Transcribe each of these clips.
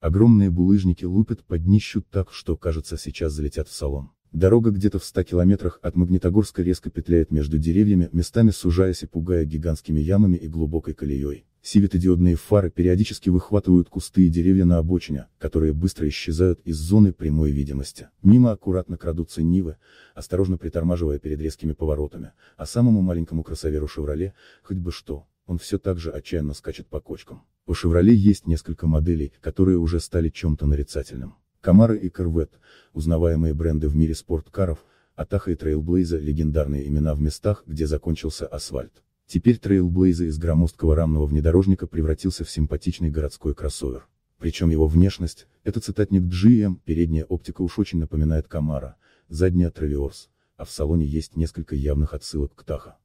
Огромные булыжники лупят под днищу так, что, кажется, сейчас залетят в салон. Дорога где-то в 100 километрах от Магнитогорска резко петляет между деревьями, местами сужаясь и пугая гигантскими ямами и глубокой колеей. Сивитодиодные фары периодически выхватывают кусты и деревья на обочине, которые быстро исчезают из зоны прямой видимости. Мимо аккуратно крадутся Нивы, осторожно притормаживая перед резкими поворотами, а самому маленькому кроссоверу «Шевроле» хоть бы что, он все так же отчаянно скачет по кочкам. У «Шевроле» есть несколько моделей, которые уже стали чем-то нарицательным. «Камара» и «Корвет» – узнаваемые бренды в мире спорткаров, а «Таха» и «Трейлблейза» – легендарные имена в местах, где закончился асфальт. Теперь «Трейлблейза» из громоздкого рамного внедорожника превратился в симпатичный городской кроссовер. Причем его внешность – это цитатник GM, передняя оптика уж очень напоминает «Камара», задняя – «Тревиорс», а в салоне есть несколько явных отсылок к «Таха».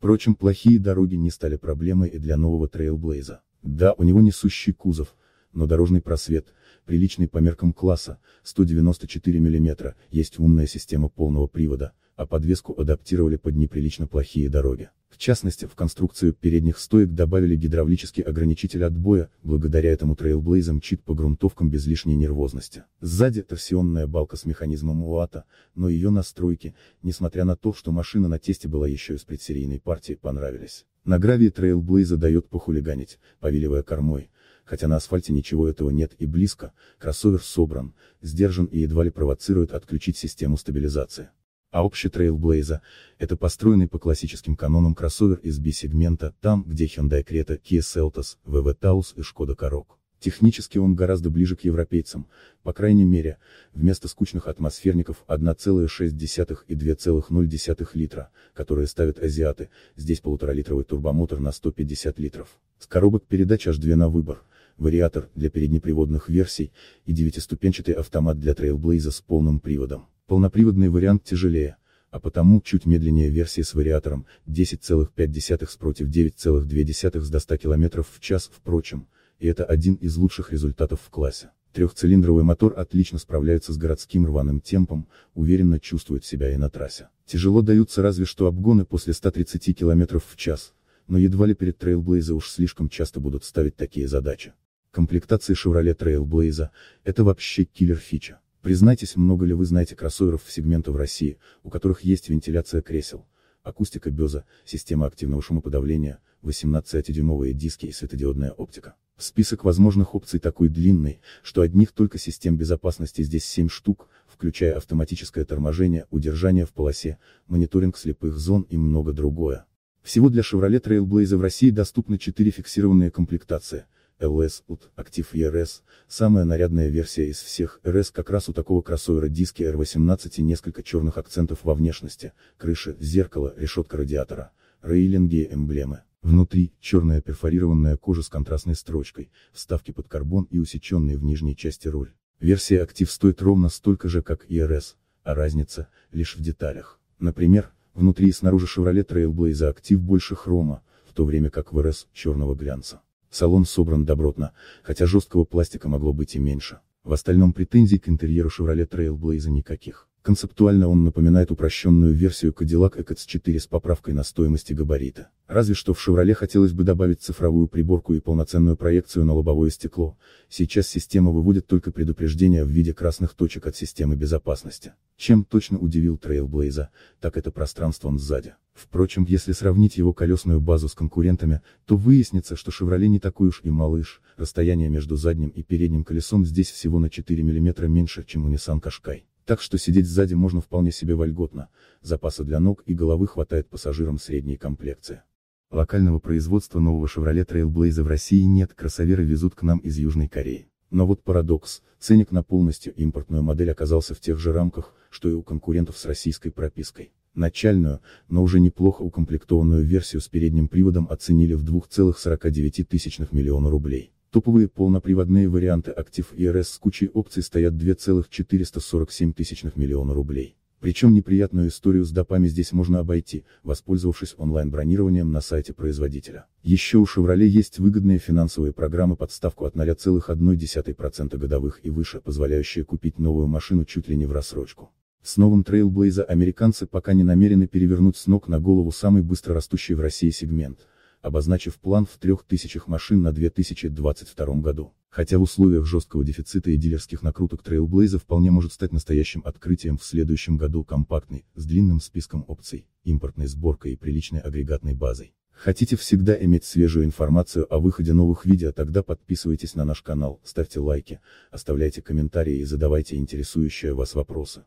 Впрочем, плохие дороги не стали проблемой и для нового трейлблейза. Да, у него несущий кузов, но дорожный просвет, приличный по меркам класса, 194 мм, есть умная система полного привода, а подвеску адаптировали под неприлично плохие дороги. В частности, в конструкцию передних стоек добавили гидравлический ограничитель отбоя, благодаря этому Trailblazer чит по грунтовкам без лишней нервозности. Сзади торсионная балка с механизмом УАТа, но ее настройки, несмотря на то, что машина на тесте была еще из предсерийной партии, понравились. На гравии Trailblazer дает похулиганить, повиливая кормой, хотя на асфальте ничего этого нет и близко, кроссовер собран, сдержан и едва ли провоцирует отключить систему стабилизации. А общий Trailblazer – это построенный по классическим канонам кроссовер из B-сегмента, там, где Hyundai Creta, Kia Seltos, VW Taos и Skoda Karoq. Технически он гораздо ближе к европейцам, по крайней мере, вместо скучных атмосферников 1,6 и 2,0 литра, которые ставят азиаты, здесь полуторалитровый турбомотор на 150 литров. С коробок передач аж две на выбор, вариатор для переднеприводных версий и девятиступенчатый автомат для Trailblazer с полным приводом. Полноприводный вариант тяжелее, а потому чуть медленнее версии с вариатором 10,5 с против 9,2 с до 100 км в час, впрочем, и это один из лучших результатов в классе. Трехцилиндровый мотор отлично справляется с городским рваным темпом, уверенно чувствует себя и на трассе. Тяжело даются разве что обгоны после 130 км в час, но едва ли перед Trailblazer уж слишком часто будут ставить такие задачи комплектации Chevrolet Trailblazer – это вообще киллер фича. Признайтесь, много ли вы знаете кроссоверов сегмента в России, у которых есть вентиляция кресел, акустика Беза, система активного шумоподавления, 18-дюймовые диски и светодиодная оптика. Список возможных опций такой длинный, что одних только систем безопасности здесь 7 штук, включая автоматическое торможение, удержание в полосе, мониторинг слепых зон и много другое. Всего для Chevrolet Trailblazer в России доступны 4 фиксированные комплектации – LS UT, актив ERS, самая нарядная версия из всех, RS как раз у такого кроссовера диски R18 и несколько черных акцентов во внешности, крыша, зеркало, решетка радиатора, рейлинги эмблемы. Внутри, черная перфорированная кожа с контрастной строчкой, вставки под карбон и усеченные в нижней части руль. Версия Active стоит ровно столько же, как и RS, а разница, лишь в деталях. Например, внутри и снаружи Chevrolet Trailblazer Active больше хрома, в то время как в RS, черного глянца. Салон собран добротно, хотя жесткого пластика могло быть и меньше. В остальном претензий к интерьеру Chevrolet Trailblazer никаких. Концептуально он напоминает упрощенную версию Cadillac ECOTS-4 с поправкой на стоимость и габарита. Разве что в «Шевроле» хотелось бы добавить цифровую приборку и полноценную проекцию на лобовое стекло, сейчас система выводит только предупреждения в виде красных точек от системы безопасности. Чем точно удивил Trailblazer, так это пространством сзади. Впрочем, если сравнить его колесную базу с конкурентами, то выяснится, что Шевроле не такой уж и малыш, расстояние между задним и передним колесом здесь всего на 4 мм меньше, чем у Nissan Qashqai. Так что сидеть сзади можно вполне себе вольготно, запаса для ног и головы хватает пассажирам средней комплекции. Локального производства нового Chevrolet Trailblazer в России нет, кроссоверы везут к нам из Южной Кореи. Но вот парадокс, ценник на полностью импортную модель оказался в тех же рамках, что и у конкурентов с российской пропиской. Начальную, но уже неплохо укомплектованную версию с передним приводом оценили в 2,49 миллиона рублей. Топовые полноприводные варианты актив ИРС e с кучей опций стоят 2,447 миллиона рублей. Причем неприятную историю с допами здесь можно обойти, воспользовавшись онлайн-бронированием на сайте производителя. Еще у Chevrolet есть выгодные финансовые программы под ставку от 0,1% годовых и выше, позволяющие купить новую машину чуть ли не в рассрочку. С новым Trailblazer американцы пока не намерены перевернуть с ног на голову самый быстро растущий в России сегмент, обозначив план в 3000 машин на 2022 году. Хотя в условиях жесткого дефицита и дилерских накруток Trailblazer вполне может стать настоящим открытием в следующем году компактный, с длинным списком опций, импортной сборкой и приличной агрегатной базой. Хотите всегда иметь свежую информацию о выходе новых видео, тогда подписывайтесь на наш канал, ставьте лайки, оставляйте комментарии и задавайте интересующие вас вопросы.